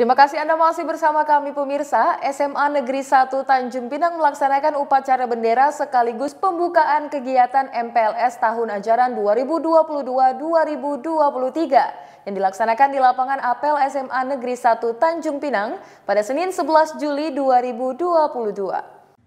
Terima kasih Anda masih bersama kami pemirsa. SMA Negeri 1 Tanjung Pinang melaksanakan upacara bendera sekaligus pembukaan kegiatan MPLS tahun ajaran 2022-2023 yang dilaksanakan di lapangan apel SMA Negeri 1 Tanjung Pinang pada Senin 11 Juli 2022.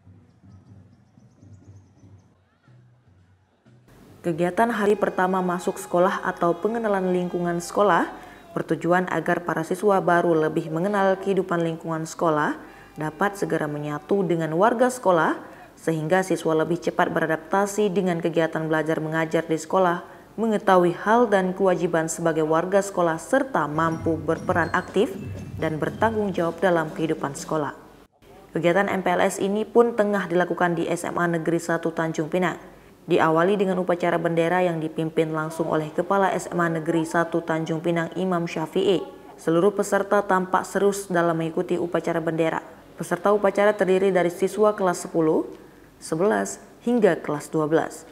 Kegiatan hari pertama masuk sekolah atau pengenalan lingkungan sekolah bertujuan agar para siswa baru lebih mengenal kehidupan lingkungan sekolah, dapat segera menyatu dengan warga sekolah, sehingga siswa lebih cepat beradaptasi dengan kegiatan belajar mengajar di sekolah, mengetahui hal dan kewajiban sebagai warga sekolah, serta mampu berperan aktif dan bertanggung jawab dalam kehidupan sekolah. Kegiatan MPLS ini pun tengah dilakukan di SMA Negeri 1 Tanjung Pinang diawali dengan upacara bendera yang dipimpin langsung oleh Kepala SMA Negeri 1 Tanjung Pinang Imam Syafi'i. Seluruh peserta tampak serius dalam mengikuti upacara bendera. Peserta upacara terdiri dari siswa kelas 10, 11, hingga kelas 12.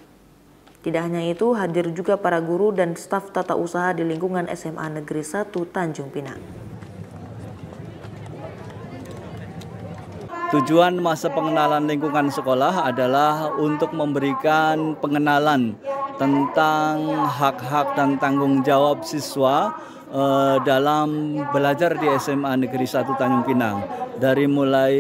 Tidak hanya itu, hadir juga para guru dan staf tata usaha di lingkungan SMA Negeri 1 Tanjung Pinang. Tujuan masa pengenalan lingkungan sekolah adalah untuk memberikan pengenalan tentang hak-hak dan tanggung jawab siswa eh, dalam belajar di SMA Negeri 1 Tanjung Pinang. Dari mulai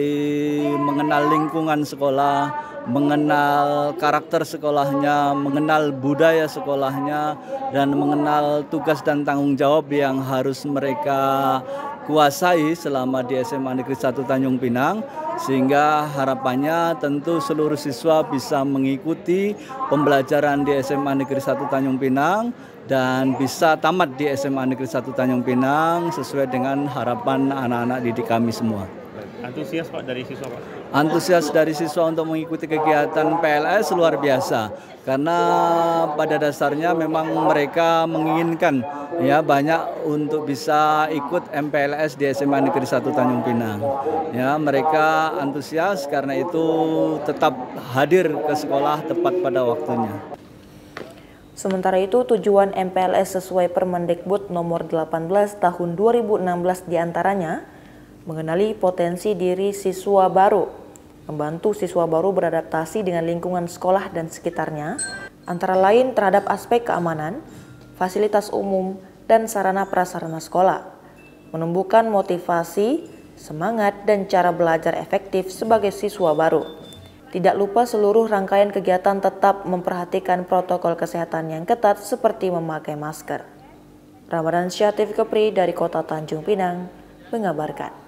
mengenal lingkungan sekolah, mengenal karakter sekolahnya, mengenal budaya sekolahnya, dan mengenal tugas dan tanggung jawab yang harus mereka kuasai selama di SMA Negeri 1 Tanjung Pinang sehingga harapannya tentu seluruh siswa bisa mengikuti pembelajaran di SMA Negeri 1 Tanjung Pinang dan bisa tamat di SMA Negeri 1 Tanjung Pinang sesuai dengan harapan anak-anak didik kami semua. Antusias Pak dari siswa Pak? Antusias dari siswa untuk mengikuti kegiatan PLS luar biasa karena pada dasarnya memang mereka menginginkan ya banyak untuk bisa ikut MPLS di SMA Negeri 1 Tanjung Pinang. Ya, mereka antusias karena itu tetap hadir ke sekolah tepat pada waktunya. Sementara itu, tujuan MPLS sesuai Permendikbud nomor 18 tahun 2016 diantaranya mengenali potensi diri siswa baru, membantu siswa baru beradaptasi dengan lingkungan sekolah dan sekitarnya, antara lain terhadap aspek keamanan, fasilitas umum, dan sarana prasarana sekolah, menumbuhkan motivasi, semangat, dan cara belajar efektif sebagai siswa baru. Tidak lupa seluruh rangkaian kegiatan tetap memperhatikan protokol kesehatan yang ketat seperti memakai masker. Ramadan Syatif Kepri dari Kota Tanjung Pinang mengabarkan.